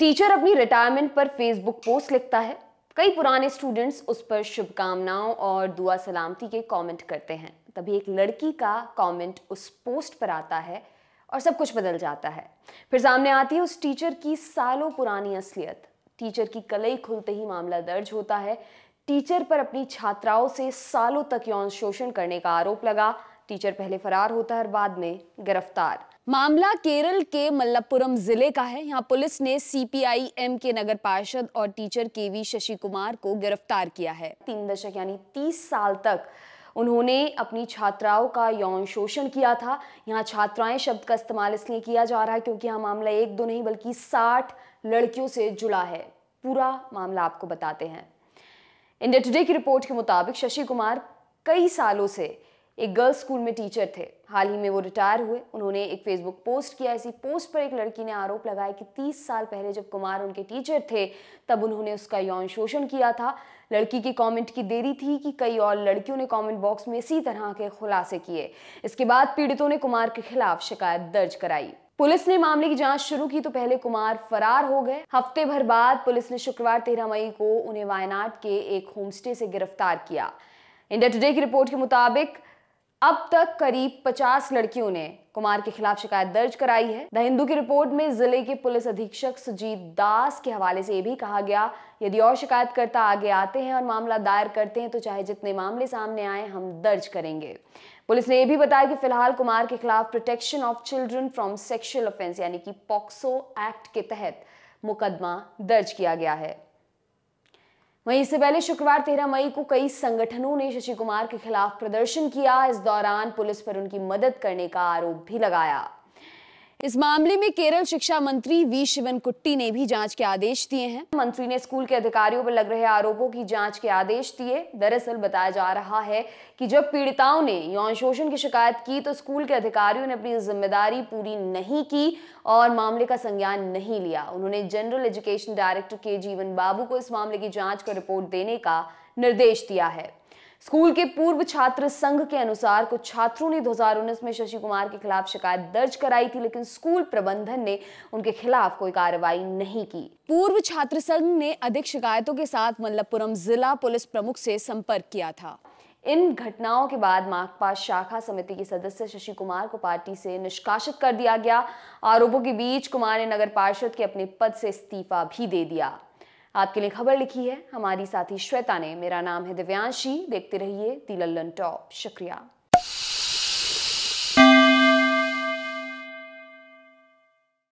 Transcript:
teacher अपनी retirement पर Facebook post लिखता है कई पुराने स्टूडेंट्स उस पर शुभकामनाओं और दुआ सलामती के कमेंट करते हैं तभी एक लड़की का कमेंट उस पोस्ट पर आता है और सब कुछ बदल जाता है फिर सामने आती है उस टीचर की सालों पुरानी असलियत टीचर की कलई खुलते ही मामला दर्ज होता है टीचर पर अपनी छात्राओं से सालों तक यौन शोषण करने का आरोप लगा टीचर पहले फरार होता है बाद में गिरफ्तार मामला केरल के मल्लपुरम जिले का है यहाँ पुलिस ने सीपीआई एम के नगर पार्षद और टीचर के वी शशि कुमार को गिरफ्तार किया है तीन दशक यानी तीस साल तक उन्होंने अपनी छात्राओं का यौन शोषण किया था यहाँ छात्राएं शब्द का इस्तेमाल इसलिए किया जा रहा है क्योंकि यहाँ मामला एक दो नहीं बल्कि साठ लड़कियों से जुड़ा है पूरा मामला आपको बताते हैं इंडिया टुडे की रिपोर्ट के मुताबिक शशि कुमार कई सालों से एक गर्ल्स स्कूल में टीचर थे हाल ही में वो रिटायर हुए उन्होंने एक फेसबुक पोस्ट किया इसी पोस्ट पर एक लड़की ने आरोप लगाया कि 30 साल पहले जब कुमार उनके टीचर थे तब उन्होंने उसका यौन शोषण किया था लड़की के कमेंट की देरी थी कि कई और लड़कियों ने कमेंट बॉक्स में इसी तरह के खुलासे किए इसके बाद पीड़ितों ने कुमार के खिलाफ शिकायत दर्ज कराई पुलिस ने मामले की जांच शुरू की तो पहले कुमार फरार हो गए हफ्ते भर बाद पुलिस ने शुक्रवार तेरह मई को उन्हें वायनाड के एक होमस्टे से गिरफ्तार किया इंडिया टुडे की रिपोर्ट के मुताबिक अब तक करीब 50 लड़कियों ने कुमार के खिलाफ शिकायत दर्ज कराई है द हिंदू की रिपोर्ट में जिले के पुलिस अधीक्षक सुजीत दास के हवाले से यह भी कहा गया यदि और शिकायतकर्ता आगे आते हैं और मामला दायर करते हैं तो चाहे जितने मामले सामने आए हम दर्ज करेंगे पुलिस ने यह भी बताया कि फिलहाल कुमार के खिलाफ protection of children from sexual offence यानी कि पॉक्सो एक्ट के तहत मुकदमा दर्ज किया गया है वहीं इससे पहले शुक्रवार तेरह मई को कई संगठनों ने शशि कुमार के खिलाफ प्रदर्शन किया इस दौरान पुलिस पर उनकी मदद करने का आरोप भी लगाया इस मामले में केरल शिक्षा मंत्री वी शिवन कुट्टी ने भी जांच के आदेश दिए हैं मंत्री ने स्कूल के अधिकारियों पर लग रहे आरोपों की जांच के आदेश दिए दरअसल बताया जा रहा है कि जब पीड़िताओं ने यौन शोषण की शिकायत की तो स्कूल के अधिकारियों ने अपनी जिम्मेदारी पूरी नहीं की और मामले का संज्ञान नहीं लिया उन्होंने जनरल एजुकेशन डायरेक्टर के जीवन बाबू को इस मामले की जाँच कर रिपोर्ट देने का निर्देश दिया है स्कूल के पूर्व छात्र संघ के अनुसार कुछ छात्रों ने 2019 में शशि कुमार के खिलाफ शिकायत दर्ज कराई थी लेकिन स्कूल प्रबंधन ने उनके खिलाफ कोई कार्रवाई नहीं की पूर्व छात्र संघ ने अधिक शिकायतों के साथ मल्लपुरम जिला पुलिस प्रमुख से संपर्क किया था इन घटनाओं के बाद माकपा शाखा समिति के सदस्य शशि कुमार को पार्टी से निष्कासित कर दिया गया आरोपों के बीच कुमार ने नगर पार्षद के अपने पद से इस्तीफा भी दे दिया आपके लिए खबर लिखी है हमारी साथी श्वेता ने मेरा नाम है दिव्यांशी देखते रहिए दी लल्लन टॉप शुक्रिया